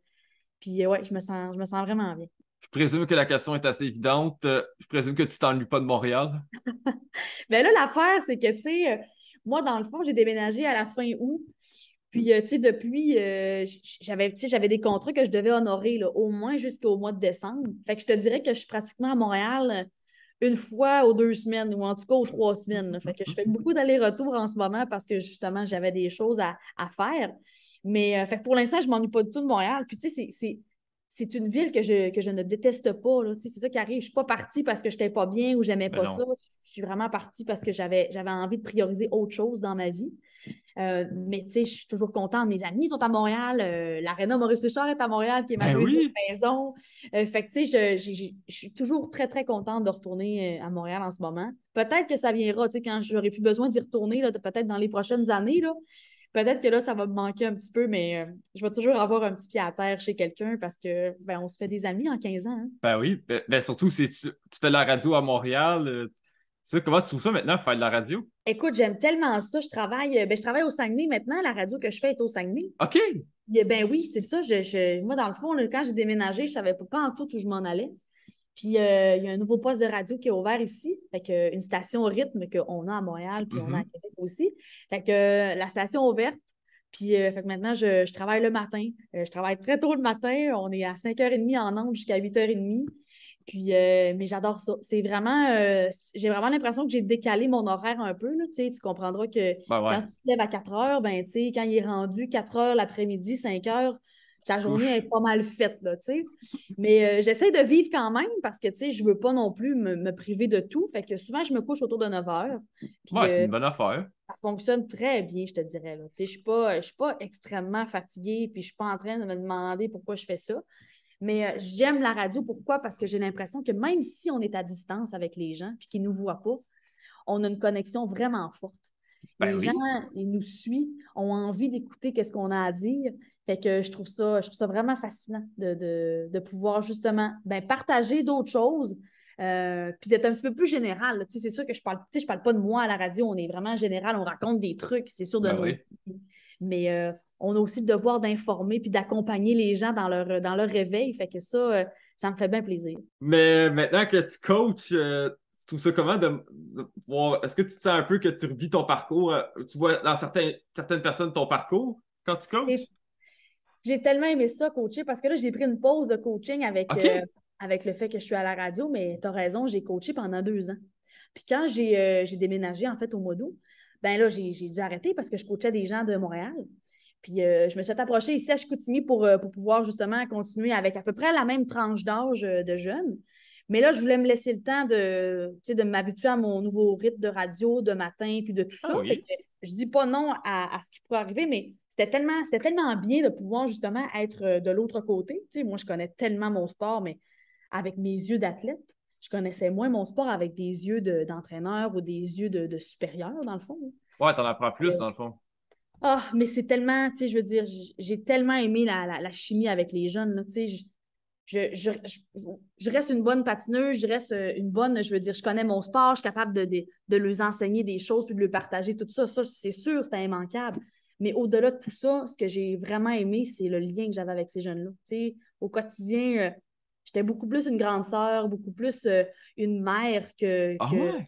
puis ouais, je me, sens, je me sens vraiment bien. Je présume que la question est assez évidente. Je présume que tu t'ennuies pas de Montréal. ben là, l'affaire, c'est que, tu sais, moi, dans le fond, j'ai déménagé à la fin août. Puis, euh, tu sais, depuis, euh, j'avais, des contrats que je devais honorer là, au moins jusqu'au mois de décembre. Fait que je te dirais que je suis pratiquement à Montréal euh, une fois aux deux semaines ou en tout cas aux trois semaines. Fait que je fais beaucoup d'allers-retours en ce moment parce que justement, j'avais des choses à, faire. Mais fait que pour l'instant, je m'ennuie pas du tout de Montréal. Puis, tu sais, c'est c'est une ville que je, que je ne déteste pas. C'est ça qui arrive. Je ne suis pas partie parce que je n'étais pas bien ou j'aimais ben pas ça. Je suis vraiment partie parce que j'avais envie de prioriser autre chose dans ma vie. Euh, mais tu sais, je suis toujours contente. Mes amis sont à Montréal. Euh, L'Arena Maurice Richard est à Montréal, qui est ma ben deuxième maison. Euh, fait que tu sais, je suis toujours très, très contente de retourner euh, à Montréal en ce moment. Peut-être que ça viendra, tu sais, quand j'aurai plus besoin d'y retourner, peut-être dans les prochaines années. Là peut-être que là, ça va me manquer un petit peu, mais euh, je vais toujours avoir un petit pied à terre chez quelqu'un parce que ben, on se fait des amis en 15 ans. Hein. Ben oui, ben, ben, surtout si tu, fais la radio à Montréal. Euh, comment tu trouves ça maintenant, faire de la radio? Écoute, j'aime tellement ça. Je travaille, euh, ben, je travaille au Saguenay maintenant. La radio que je fais est au Saguenay. OK. Et ben oui, c'est ça. Je, moi, dans le fond, quand j'ai déménagé, je ne savais pas, pas en tout où je m'en allais. Puis euh, il y a un nouveau poste de radio qui est ouvert ici, fait que, une station au rythme qu'on a à Montréal, puis on a à mm-hmm. Québec aussi. Fait que la station ouverte, puis euh, maintenant, je, travaille le matin. Euh, je travaille très tôt le matin. On est à 5h30 en onde jusqu'à 8h30. Puis, mais j'adore ça. C'est vraiment, j'ai vraiment l'impression que j'ai décalé mon horaire un peu. Là, tu comprendras que ben quand tu te lèves à 4h, ben, quand il est rendu 4h l'après-midi, 5h, ta journée est pas mal faite, là, tu sais. Mais euh, j'essaie de vivre quand même parce que, tu sais, je veux pas non plus me, priver de tout. Fait que souvent, je me couche autour de 9 heures. Oui, c'est une euh, bonne affaire. Ça fonctionne très bien, je te dirais, là. Tu sais, je suis pas, suis pas extrêmement fatiguée puis je suis pas en train de me demander pourquoi je fais ça. Mais euh, j'aime la radio. Pourquoi? Parce que j'ai l'impression que même si on est à distance avec les gens puis qu'ils nous voient pas, on a une connexion vraiment forte. Ben les gens, ils nous suivent, ont envie d'écouter qu'est-ce qu'on a à dire. Fait que je trouve ça, je trouve ça vraiment fascinant de, pouvoir justement ben, partager d'autres choses. Euh, puis d'être un petit peu plus général. C'est sûr que je parle, je parle pas de moi à la radio, on est vraiment général, on raconte des trucs, c'est sûr de ben Mais euh, on a aussi le devoir d'informer puis d'accompagner les gens dans leur, dans leur réveil. Fait que ça, euh, ça me fait bien plaisir. Mais maintenant que tu coaches, tu trouves ça comment de, Est-ce que tu te sens un peu que tu revis ton parcours? Tu vois dans certaines personnes ton parcours quand tu coaches? J'ai tellement aimé ça, coacher, parce que là, j'ai pris une pause de coaching avec, euh, avec le fait que je suis à la radio, mais tu as raison, j'ai coaché pendant deux ans. Puis quand j'ai euh, déménagé, en fait, au mois ben là, j'ai dû arrêter parce que je coachais des gens de Montréal. Puis euh, je me suis approchée ici à Chicoutimi pour, pour pouvoir justement continuer avec à peu près la même tranche d'âge de jeunes. Mais là, je voulais me laisser le temps de, de m'habituer à mon nouveau rythme de radio, de matin, puis de tout ah ça. je dis pas non à, ce qui pourrait arriver, mais c'était tellement, c'était tellement bien de pouvoir justement être euh, de l'autre côté. Tu moi, je connais tellement mon sport, mais avec mes yeux d'athlète, je connaissais moins mon sport avec des yeux d'entraîneur ou des yeux de, de, supérieur, dans le fond. Ouais, t'en apprends plus, euh, dans le fond. Ah, mais c'est tellement, tu sais, je veux dire, j'ai tellement aimé la, chimie avec les jeunes, je, reste une bonne patineuse, je reste euh, une bonne, je veux dire, je connais mon sport, je suis capable de, de, de leur enseigner des choses puis de le partager tout ça. Ça, c'est sûr, c'est immanquable. Mais au-delà de tout ça, ce que j'ai vraiment aimé, c'est le lien que j'avais avec ces jeunes-là. Au quotidien, euh, j'étais beaucoup plus une grande sœur, beaucoup plus euh, une mère que, ah entraîneur.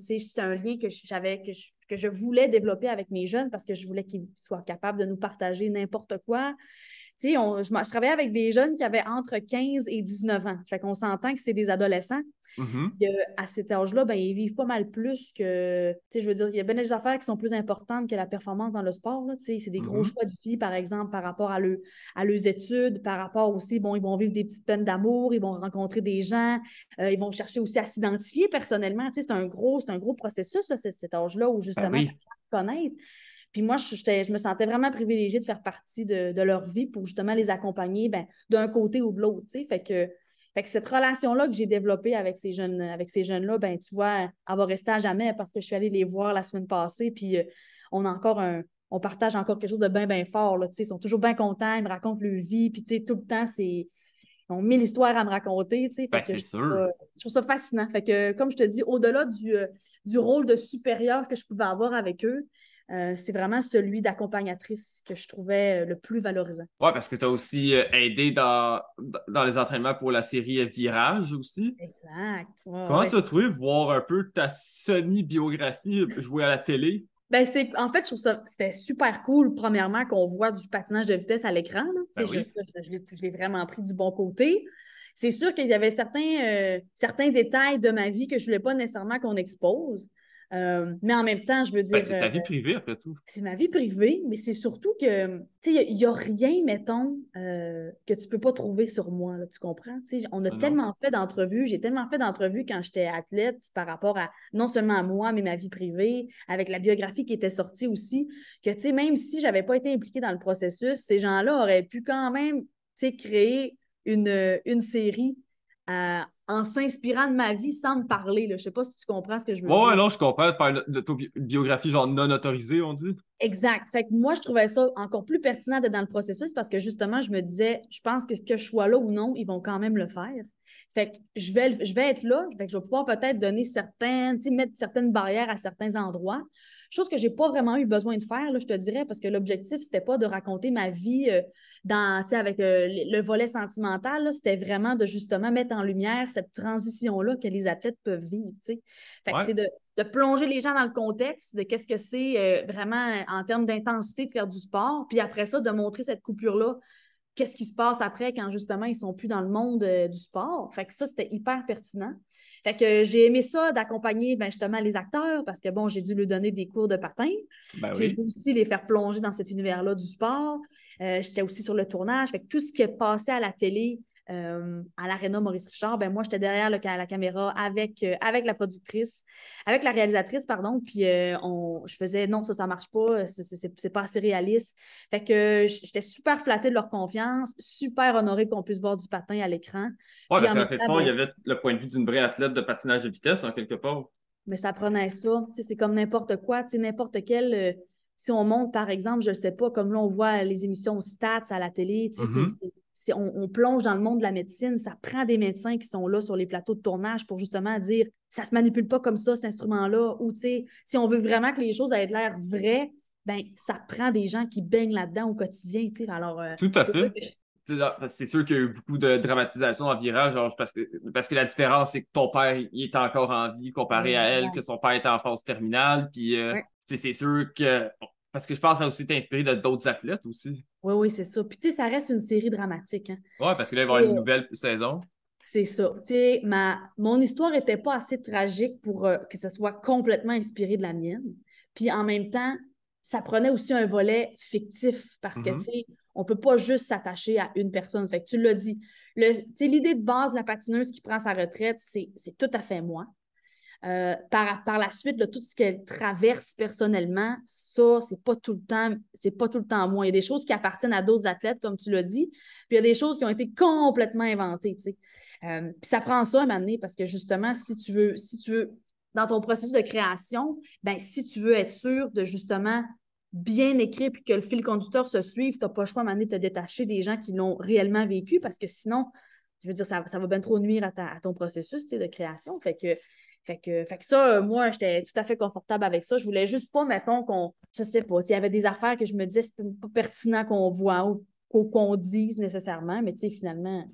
C'était un lien que j'avais, que je, voulais développer avec mes jeunes parce que je voulais qu'ils soient capables de nous partager n'importe quoi. On, je, je, travaillais avec des jeunes qui avaient entre 15 et 19 ans. Fait qu'on s'entend que c'est des adolescents. Mm-hmm. à cet âge-là, ben, ils vivent pas mal plus que. je veux dire, il y a bien des affaires qui sont plus importantes que la performance dans le sport. c'est des gros mm-hmm. choix de vie, par exemple, par rapport à, le, à leurs études, par rapport aussi, bon, ils vont vivre des petites peines d'amour, ils vont rencontrer des gens, euh, ils vont chercher aussi à s'identifier personnellement. c'est un gros, un gros processus, cet âge-là, où ben justement, se connaître. Puis moi, je, je, me sentais vraiment privilégiée de faire partie de, leur vie pour justement les accompagner ben, d'un côté ou de l'autre. Fait que fait que cette relation-là que j'ai développée avec ces jeunes, avec ces jeunes-là, ben tu vois, elle va rester à jamais parce que je suis allée les voir la semaine passée, puis euh, on a encore on partage encore quelque chose de bien, bien fort. ils sont toujours bien contents, ils me racontent leur vie, puis tout le temps, c'est. Ils ont mille histoires à me raconter. Ben, c'est je trouve ça fascinant. Fait que, comme je te dis, au-delà du, euh, du rôle de supérieur que je pouvais avoir avec eux, euh, c'est vraiment celui d'accompagnatrice que je trouvais euh, le plus valorisant. Oui, parce que tu as aussi euh, aidé dans, les entraînements pour la série Virage aussi. Exact. Comment tu as trouvé voir un peu ta semi-biographie jouer à la télé? Ben, en fait, je trouve ça c'était super cool, premièrement, qu'on voit du patinage de vitesse à l'écran. Ben c'est juste je, je, l'ai vraiment pris du bon côté. C'est sûr qu'il y avait certains, certains détails de ma vie que je ne voulais pas nécessairement qu'on expose. Euh, mais en même temps, je veux ben, dire. c'est ta euh, vie privée, après tout. C'est ma vie privée, mais c'est surtout que, tu sais, il n'y a, rien, mettons, euh, que tu ne peux pas trouver sur moi, là, tu comprends? sais on a tellement fait d'entrevues, j'ai tellement fait d'entrevues quand j'étais athlète par rapport à non seulement à moi, mais ma vie privée, avec la biographie qui était sortie aussi, que, tu sais, même si je n'avais pas été impliquée dans le processus, ces gens-là auraient pu quand même, tu sais, créer une, une série. À, en s'inspirant de ma vie sans me parler. Là. Je sais pas si tu comprends ce que je veux dire. Oui, non, je comprends. Par biographie genre non autorisée, on dit. Exact. Fait que moi, je trouvais ça encore plus pertinent d'être dans le processus parce que justement, je me disais, je pense que que je sois là ou non, ils vont quand même le faire. Fait que je vais, je vais être là, que je vais pouvoir peut-être donner certaines, mettre certaines barrières à certains endroits chose que j'ai pas vraiment eu besoin de faire, là, je te dirais, parce que l'objectif, c'était pas de raconter ma vie euh, dans, avec euh, le volet sentimental, c'était vraiment de justement mettre en lumière cette transition-là que les athlètes peuvent vivre. c'est de, plonger les gens dans le contexte de qu'est-ce que c'est euh, vraiment en termes d'intensité de faire du sport, puis après ça, de montrer cette coupure-là qu'est-ce qui se passe après quand justement ils sont plus dans le monde euh, du sport. Fait que ça, c'était hyper pertinent. Fait que euh, j'ai aimé ça d'accompagner ben, justement les acteurs parce que bon, j'ai dû leur donner des cours de patin. Ben j'ai dû aussi les faire plonger dans cet univers-là du sport. Euh, j'étais aussi sur le tournage. Fait tout ce qui est passé à la télé, euh, à l'aréna Maurice Richard, ben moi, j'étais derrière la caméra avec, euh, avec la productrice, avec la réalisatrice, pardon, puis euh, on, je faisais non, ça, ça marche pas, c'est pas assez réaliste. Fait que j'étais super flattée de leur confiance, super honorée qu'on puisse voir du patin à l'écran. Oui, parce fait pas il y ben avait le point de vue d'une vraie athlète de patinage de vitesse, en quelque part. Mais ça prenait ça. C'est comme n'importe quoi, n'importe quel. si on monte, par exemple, je ne sais pas, comme là, on voit les émissions stats à la télé, mm-hmm on, on, plonge dans le monde de la médecine, ça prend des médecins qui sont là sur les plateaux de tournage pour justement dire ça se manipule pas comme ça, cet instrument-là, ou tu sais, si on veut vraiment que les choses aient l'air vraies, ben ça prend des gens qui baignent là-dedans au quotidien. Alors, euh, Tout à fait. C'est sûr qu'il y a eu beaucoup de dramatisation en virage, parce, que, parce que la différence, c'est que ton père il est encore en vie comparé à elle, que son père est en phase terminale. Puis, euh, c'est sûr que parce que je pense que ça a aussi été inspiré de d'autres athlètes aussi. Oui, oui, c'est ça. Puis tu sais, ça reste une série dramatique. Hein. Oui, parce que là, il va y avoir une nouvelle saison. C'est ça. Tu sais, mon histoire n'était pas assez tragique pour euh, que ça soit complètement inspiré de la mienne. Puis en même temps, ça prenait aussi un volet fictif parce que, mm-hmm. tu sais, on peut pas juste s'attacher à une personne. Fait que tu l'as dit. L'idée de base de la patineuse qui prend sa retraite, c'est tout à fait moi. Euh, par, par la suite, tout ce qu'elle traverse personnellement, ça, c'est pas tout le temps, c'est pas tout le temps moi. Il y a des choses qui appartiennent à d'autres athlètes, comme tu l'as dit, puis il y a des choses qui ont été complètement inventées, euh, puis ça prend ça à m'amener parce que justement, si tu veux, si tu veux, dans ton processus de création, ben si tu veux être sûr de justement bien écrire puis que le fil conducteur se suive, tu n'as pas le choix à m'amener de te détacher des gens qui l'ont réellement vécu parce que sinon, je veux dire, ça, va bien trop nuire à, ta, à ton processus de création. Fait que fait que, fait que ça, euh, moi, j'étais tout à fait confortable avec ça. Je voulais juste pas, mettons, qu'on, je sais pas, il y avait des affaires que je me disais, c'est pas pertinent qu'on voit ou qu'on dise nécessairement, mais tu sais, finalement,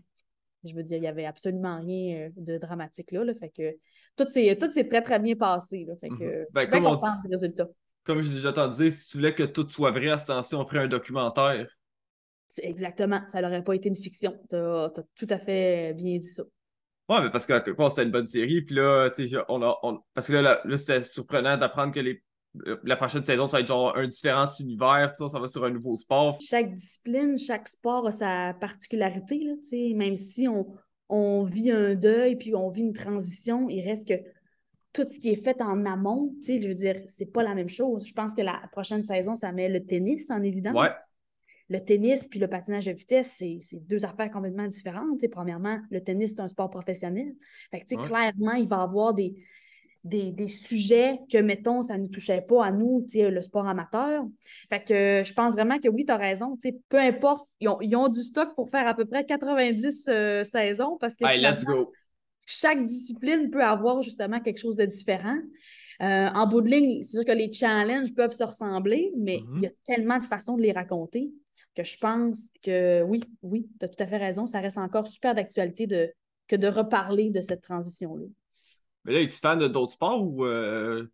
je veux dire, il y avait absolument rien euh, de dramatique là, fait que tout s'est, tout très, très bien passé, fait que mm-hmm. je ben, suis comme dit, Comme j'ai déjà entendu, si tu voulais que tout soit vrai à ce temps-ci, on ferait un documentaire. Exactement, ça n'aurait pas été une fiction. Tu as tout à fait bien dit ça. Ouais, mais parce que quelque part, c'était une bonne série. Puis là, on a, parce que là, là, c'était surprenant d'apprendre que les euh, la prochaine saison, ça va être genre un différent univers, ça, ça va sur un nouveau sport. Chaque discipline, chaque sport a sa particularité, là, même si on, on, vit un deuil puis on vit une transition, il reste que tout ce qui est fait en amont, tu sais, je veux dire, c'est pas la même chose. Je pense que la prochaine saison, ça met le tennis en évidence. Ouais, le tennis puis le patinage de vitesse, c'est deux affaires complètement différentes. premièrement, le tennis, c'est un sport professionnel. Fait clairement, il va avoir des, des, sujets que, mettons, ça ne touchait pas à nous, le sport amateur. Fait que je pense vraiment que oui, tu as raison. Peu importe, ils ont, du stock pour faire à peu près 90 euh, saisons parce que chaque discipline peut avoir justement quelque chose de différent. Euh, en bout de ligne, c'est sûr que les challenges peuvent se ressembler, mais mm-hmm. il y a tellement de façons de les raconter que je pense que oui, oui, tu as tout à fait raison, ça reste encore super d'actualité que de reparler de cette transition-là. Mais là, es-tu fan d'autres sports ou, tu euh,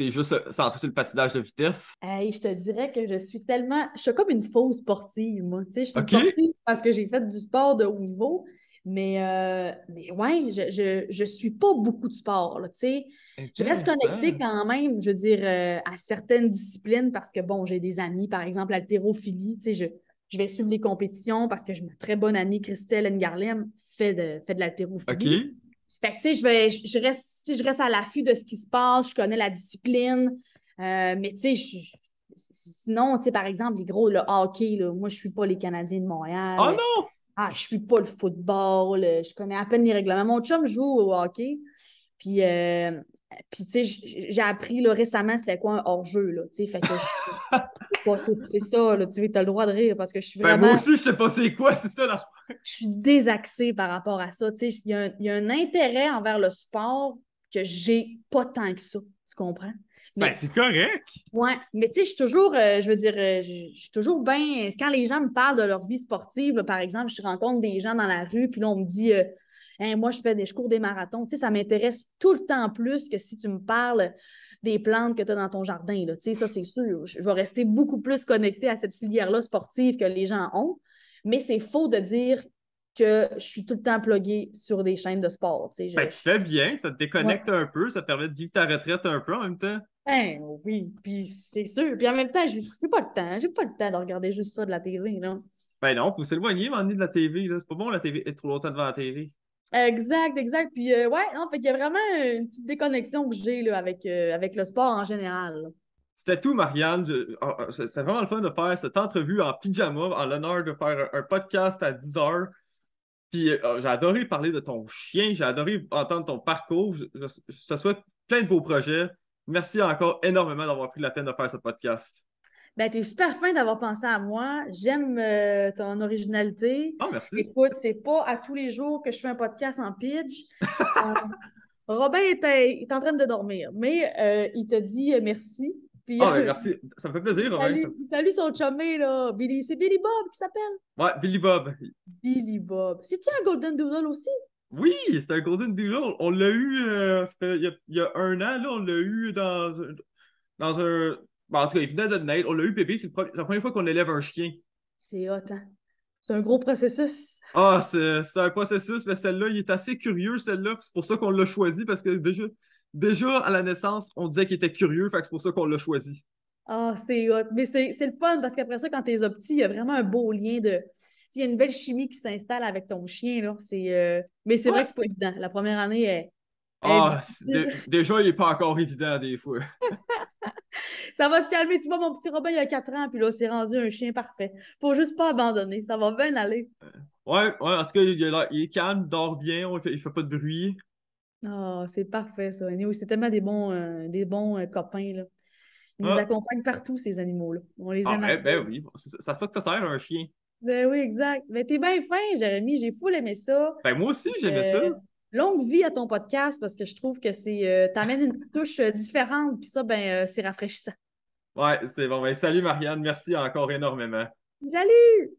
es juste euh, centré sur le patinage de vitesse? Hey, je te dirais que je suis tellement. Je suis comme une fausse sportive, moi. Tu sais, je suis sportive parce que j'ai fait du sport de haut niveau, mais, euh, mais ouais, je, je, je, suis pas beaucoup de sport, tu sais. Je reste connectée quand même, je veux dire, euh, à certaines disciplines parce que, bon, j'ai des amis, par exemple, l'haltérophilie, tu sais, je, je vais suivre les compétitions parce que je ma très bonne amie Christelle Ngarlem fait de, fait de l'haltérophilie. OK. Fait tu sais, je, vais, je, reste, je reste à l'affût de ce qui se passe, je connais la discipline, euh, mais tu sais, Sinon, tu sais, par exemple, les gros, le hockey, là, moi, je suis pas les Canadiens de Montréal. Oh non! Ah, je suis pas le football, euh, je connais à peine les règlements. Mon chum joue au hockey. Puis, euh, puis tu sais, j'ai appris récemment c'était quoi un hors-jeu, là, tu sais, fait que je... c'est ça, là, tu sais, as le droit de rire parce que je suis ben, vraiment... Ben moi aussi, je sais pas c'est quoi, c'est ça, là. Je suis désaxée par rapport à ça, tu sais, il y, y, a un intérêt envers le sport que j'ai pas tant que ça, tu comprends? Ben, mais... c'est correct. Oui, mais tu sais, je suis toujours, euh, je veux dire, euh, je suis toujours bien. Quand les gens me parlent de leur vie sportive, par exemple, je rencontre des gens dans la rue, puis là, on me dit, euh, moi, je fais des, cours des marathons. Tu sais, ça m'intéresse tout le temps plus que si tu me parles des plantes que tu as dans ton jardin. Tu sais, ça, c'est sûr. Je vais rester beaucoup plus connectée à cette filière-là sportive que les gens ont. Mais c'est faux de dire que je suis tout le temps plugué sur des chaînes de sport. Tu, ben, tu fais bien, ça te déconnecte un peu, ça te permet de vivre ta retraite un peu en même temps. Ben oui, puis c'est sûr. Puis en même temps, j'ai pas le temps. J'ai pas le temps de regarder juste ça de la télé, non. Ben non, faut s'éloigner, de la TV, là. C'est pas bon, la TV, être trop longtemps devant la télé. Exact, exact. Puis euh, ouais, non, fait qu'il y a vraiment une petite déconnexion que j'ai, là, avec, euh, avec le sport en général. C'était tout, Marianne. Ah, ah, C'était vraiment le fun de faire cette entrevue en pyjama, en l'honneur de faire un, podcast à 10 heures. Puis euh, ah, j'ai adoré parler de ton chien, j'ai adoré entendre ton parcours. je te souhaite plein de beaux projets. Merci encore énormément d'avoir pris la peine de faire ce podcast. Ben, es super fin d'avoir pensé à moi. J'aime euh, ton originalité. Oh, merci. Écoute, c'est pas à tous les jours que je fais un podcast en pitch. Euh, Robin est, en train de dormir, mais euh, il te dit merci. Puis, ah, ben, merci. Ça me fait plaisir, Robin. Salut, son chumé, là. Billy, c'est Billy Bob qui s'appelle. Ouais, Billy Bob. Billy Bob. C'est-tu un Golden Doodle aussi? Oui, c'est un Golden Doodle. On, on l'a eu euh, il, y a, un an, là, on l'a eu dans, dans un. Bon, en tout cas, il venait de naître. On l'a eu bébé. C'est la première fois qu'on élève un chien. C'est hot, hein? C'est un gros processus. Ah, c'est un processus, mais celle-là, il est assez curieux, celle-là. C'est pour ça qu'on l'a choisi, parce que déjà, déjà à la naissance, on disait qu'il était curieux, fait c'est pour ça qu'on l'a choisi. Ah, c'est hot. Mais c'est le fun, parce qu'après ça, quand t'es petit, il y a vraiment un beau lien de il y a une belle chimie qui s'installe avec ton chien. Là. Euh, mais c'est vrai que c'est pas évident. La première année est. Ah, déjà, il n'est pas encore évident des fois. ça va se calmer. Tu vois, mon petit Robin, il a 4 ans, puis là, c'est rendu un chien parfait. Faut juste pas abandonner. Ça va bien aller. Euh, ouais, ouais en tout cas, il, est calme, dort bien, il fait, fait pas de bruit. Ah, c'est parfait, ça. C'est tellement des bons, euh, des bons copains, Ils nous ah. accompagnent partout, ces animaux-là. On les aime. Eh, ben oui, c'est ça que ça sert, un chien. Ben oui, exact. Mais ben, t'es bien fin, Jérémy. J'ai fou aimé ça. Ben moi aussi, j'aimais ça. Euh, longue vie à ton podcast parce que je trouve que c'est. Euh, t'amènes une petite touche euh, différente, puis ça, ben, c'est rafraîchissant. Ouais, c'est bon. Ben, salut Marianne, merci encore énormément. Salut!